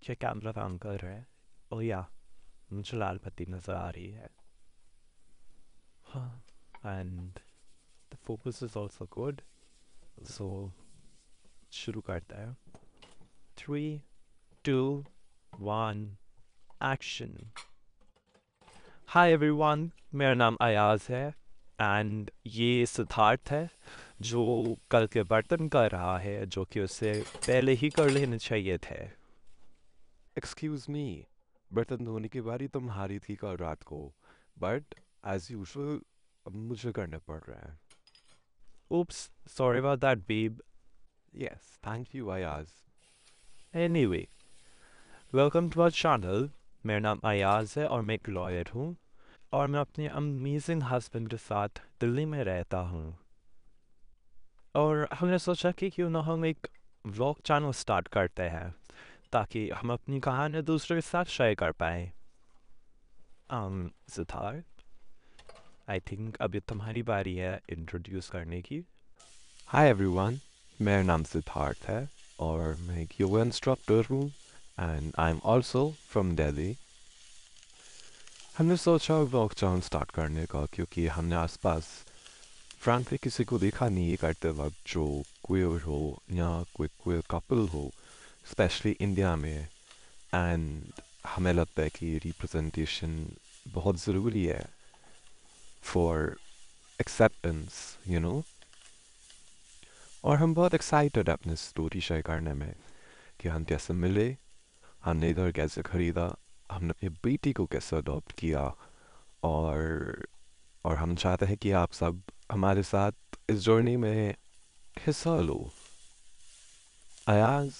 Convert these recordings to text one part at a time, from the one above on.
Check out the angle, right? Oh yeah, And the focus is also good. So, shuru 3, 2, eh. Three, two, one, action. Hi everyone, मेरा नाम Ayaz and and ये सिद्धार्थ है जो कल के बर्तन कर रहा है जो कि उसे पहले ही कर लेने चाहिए थे एक्सक्यूज़ मी बर्तन धोने की बारी तुम्हारी तो थी कल रात को बट एज यूजल मुझे करने पड़ रहा है Oops, sorry about that, babe. Yes, thank you, anyway welcome to our channel मेरा नाम अयाज है और मैं एक लॉयर हूँ और मैं अपने अमेजिंग हस्बैंड के साथ दिल्ली में रहता हूँ और हमने सोचा कि क्यों ना हम एक व्लॉग चैनल स्टार्ट करते हैं ताकि हम अपनी कहानी दूसरे के साथ शेयर कर पाए um, सिद्धार्थ आई थिंक अभी तुम्हारी बारी है इंट्रोड्यूस करने की हाय एवरीवन मेरा नाम सिद्धार्थ है और मैं एक योगा इंस्ट्रक्टर हूँ and I am also from Delhi हमने सोचा व्लॉग चैनल स्टार्ट करने का क्योंकि हमने आसपास फ्रंट किसी को देखा नहीं करते वक्त जो क्वेर हो या कोई क्वेर कपल हो स्पेशली इंडिया में एंड हमें लगता है कि रिप्रेजेंटेशन बहुत ज़रूरी है फॉर एक्सेप्टेंस यू नो और हम बहुत एक्साइटेड अपनी स्टोरी शेयर करने में कि हम कैसे मिले हमने इधर कैसे ख़रीदा हमने अपनी बेटी को कैसे अडॉप्ट किया और और हम चाहते हैं कि आप सब हमारे साथ इस जर्नी में हिस्सा लो अयाज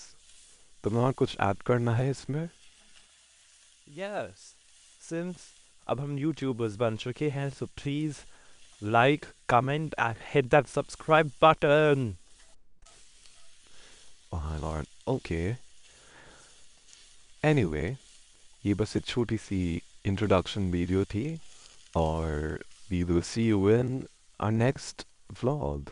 तुम्हें और कुछ ऐड करना है इसमें यस सिंस अब हम यूट्यूबर्स बन चुके हैं so please like comment and hit that subscribe button okay lord. Okay. ये बस एक छोटी सी इंट्रोडक्शन वीडियो थी और we will see you in our next vlog.